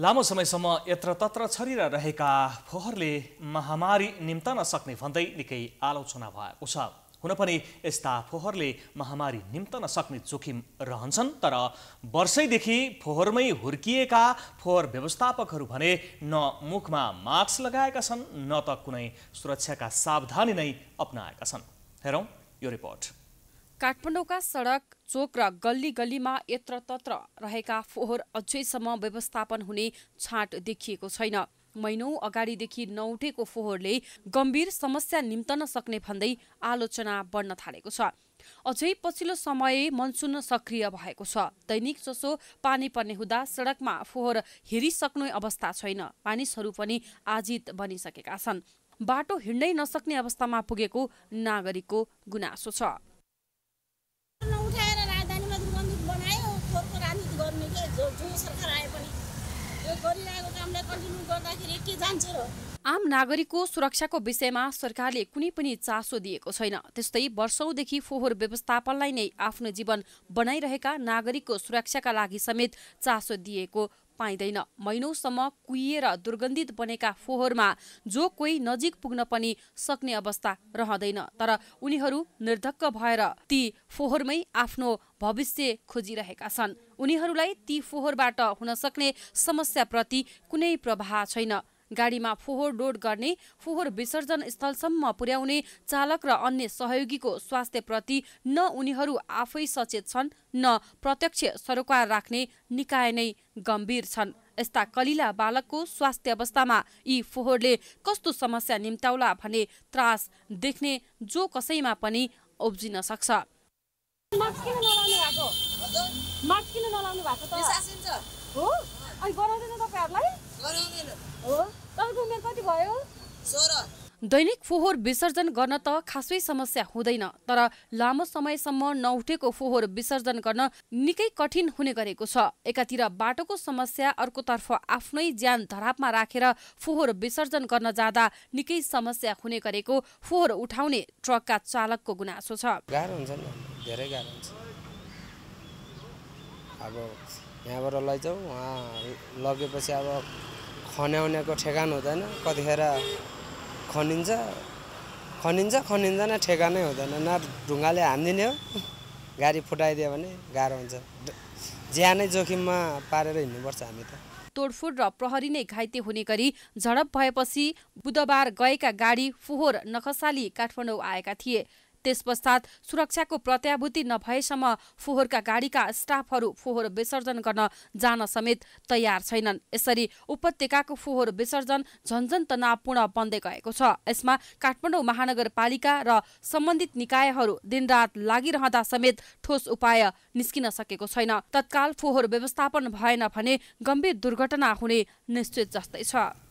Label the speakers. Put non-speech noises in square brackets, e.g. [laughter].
Speaker 1: लामो समयसम्म यत्रतत्र रहेका फोहरले महामारी निम्तन सक्ने भन्दै निकै आलोचना भएको छ हुन पनि यस्ता फोहोरले महामारी निम्तन सक्ने जोखिम रहन्छन् तर वर्षैदेखि फोहोरमै हुर्किएका फोहोर व्यवस्थापकहरू भने न मुखमा मास्क लगाएका छन् न त कुनै सुरक्षाका सावधानी नै अप्नाएका छन् हेरौँ यो रिपोर्ट
Speaker 2: काठमाडौँका सडक चोक र गल्ली गल्लीमा यत्रतत्र रहेका फोहोर अझैसम्म व्यवस्थापन हुने छाँट देखिएको छैन महिनौ अगाडिदेखि नउठेको फोहोरले गम्भीर समस्या निम्तन सक्ने भन्दै आलोचना बढ्न थालेको छ अझै पछिल्लो समय मनसुन सक्रिय भएको छ दैनिक जसो पानी पर्ने हुँदा सडकमा फोहोर हेरिसक्ने अवस्था छैन मानिसहरू पनि आजित बनिसकेका छन् बाटो हिँड्नै नसक्ने अवस्थामा पुगेको नागरिकको गुनासो छ उठाएर राजधानीमा दुर्गन्धित बनायो खोरको राजनीति गर्ने के जो सरकार आए पनि यो गरिरहेको कामलाई कन्टिन्यू गर्दाखेरि के जान्छ र आम नागरिकको सुरक्षाको विषयमा सरकारले कुनै पनि चासो दिएको छैन त्यस्तै वर्षौंदेखि फोहोर व्यवस्थापनलाई नै आफ्नो जीवन बनाइरहेका नागरिकको सुरक्षाका लागि समेत चासो दिएको पाइँदैन महिनौसम्म कुहिएर दुर्गन्धित बनेका फोहोरमा जो कोही नजिक पुग्न पनि सक्ने अवस्था रहँदैन तर उनीहरू निर्धक्क भएर ती फोहोरमै आफ्नो भविष्य खोजिरहेका छन् उनीहरूलाई ती फोहोरबाट हुन सक्ने समस्याप्रति कुनै प्रभाव छैन गाडीमा फोहोर डोड गर्ने फोहोर विसर्जन स्थलसम्म पुर्याउने चालक र अन्य सहयोगीको स्वास्थ्यप्रति न उनीहरू आफै सचेत छन् न प्रत्यक्ष सरोकार राख्ने निकाय नै गम्भीर छन् यस्ता कलिला बालकको स्वास्थ्य अवस्थामा यी फोहोरले कस्तो समस्या निम्त्याउला भने त्रास देख्ने जो कसैमा पनि उब्जिन सक्छ हो गराउँदैन तपाईँहरूलाई दैनिक फोहोर विसर्जन गर्न त खासै समस्या हुँदैन तर लामो समयसम्म नउठेको फोहोर विसर्जन गर्न निकै कठिन हुने गरेको छ एकातिर बाटोको समस्या अर्कोतर्फ आफ्नै ज्यान धरापमा राखेर रा फोहोर विसर्जन गर्न जाँदा निकै समस्या हुने गरेको फोहोर उठाउने ट्रकका चालकको गुनासो छ अब यहाँबाट लैजाऊ उहाँ लगेपछि अब खन्याउनेको ठेगान हुँदैन कतिखेर खनिन्छ खनिन्छ खनिँदैन ठेगानै हुँदैन न ढुङ्गाले हानिदिने हो [laughs] गाडी फुटाइदियो भने गाह्रो हुन्छ ज्यानै जोखिममा पारेर हिँड्नुपर्छ हामी त तोडफोड र प्रहरी नै घाइते हुने गरी झडप भएपछि बुधबार गएका गाडी फोहोर नखसाली काठमाडौँ आएका थिए त्यसपश्चात सुरक्षाको प्रत्याभूति नभएसम्म फोहोरका गाडीका स्टाफहरू फोहोर विसर्जन गर्न जान समेत तयार छैनन् यसरी उपत्यकाको फोहोर विसर्जन झन्झन तनावपूर्ण बन्दै गएको छ यसमा काठमाडौँ महानगरपालिका र सम्बन्धित निकायहरू दिनरात लागिरहँदा समेत ठोस उपाय निस्किन सकेको छैन तत्काल फोहोर व्यवस्थापन भएन भने गम्भीर दुर्घटना हुने निश्चित जस्तै छ